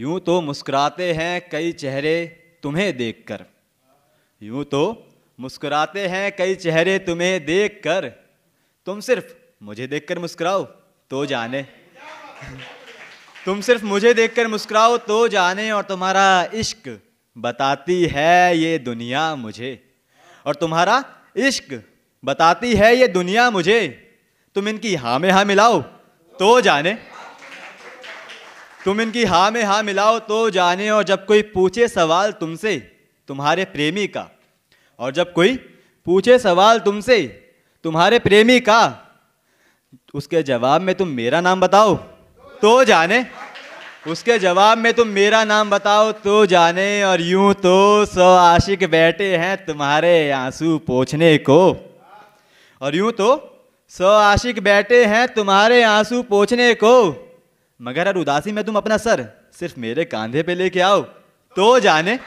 यूं तो मुस्कुराते हैं कई चेहरे तुम्हें देखकर यूं तो मुस्कुराते हैं कई चेहरे तुम्हें देखकर तुम सिर्फ मुझे देखकर मुस्कुराओ तो जाने तुम सिर्फ मुझे देखकर मुस्कुराओ तो जाने और तुम्हारा इश्क बताती है ये दुनिया मुझे और तुम्हारा इश्क बताती है ये दुनिया मुझे तुम इनकी हाँ में हाँ मिलाओ तो जाने तुम इनकी हाँ में हाँ मिलाओ तो जाने और जब कोई पूछे सवाल तुमसे तुम्हारे प्रेमी का और जब कोई पूछे सवाल तुमसे तुम्हारे प्रेमी का उसके जवाब में तुम मेरा नाम बताओ तो जाने उसके जवाब में तुम मेरा नाम बताओ तो जाने और यूं तो सौ आशिक बैठे हैं तुम्हारे आंसू पोछने को और यूं तो सौ आशिक बैठे हैं तुम्हारे आंसू पोछने को मगर यार उदासी में तुम अपना सर सिर्फ मेरे कांधे पे लेके आओ तो जाने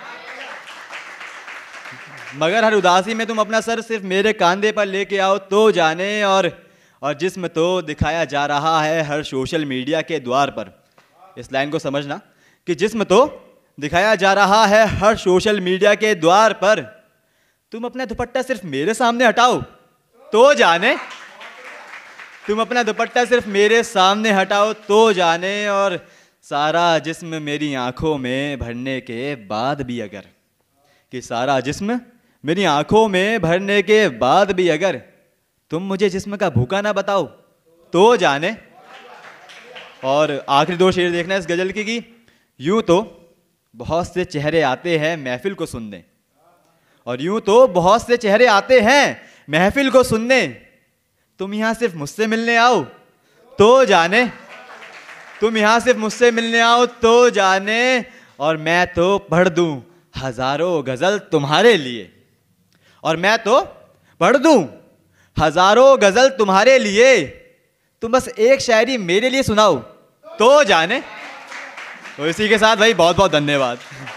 मगर हर उदासी में तुम अपना सर सिर्फ मेरे कांधे पर लेके आओ तो जाने और और जिसम तो दिखाया जा रहा है हर सोशल मीडिया के द्वार पर इस लाइन को समझना कि जिसम तो दिखाया जा रहा है हर सोशल मीडिया के द्वार पर तुम अपना दुपट्टा सिर्फ मेरे सामने हटाओ तो जाने तुम अपना दुपट्टा सिर्फ मेरे सामने हटाओ तो जाने और सारा जिस्म मेरी आंखों में भरने के बाद भी अगर कि सारा जिस्म मेरी आंखों में भरने के बाद भी अगर तुम मुझे जिस्म का भूखा ना बताओ तो जाने और आखिरी दो शेर देखना इस गज़ल की कि यूं तो बहुत से चेहरे आते हैं महफिल को सुनने और यूं तो बहुत से चेहरे आते हैं महफिल को सुनने तुम यहां सिर्फ मुझसे मिलने आओ तो जाने तुम यहां सिर्फ मुझसे मिलने आओ तो जाने और मैं तो पढ़ दू हजारों गज़ल तुम्हारे लिए और मैं तो पढ़ दू हजारों गज़ल तुम्हारे लिए तुम बस एक शायरी मेरे लिए सुनाओ तो जाने तो इसी के साथ भाई बहुत बहुत धन्यवाद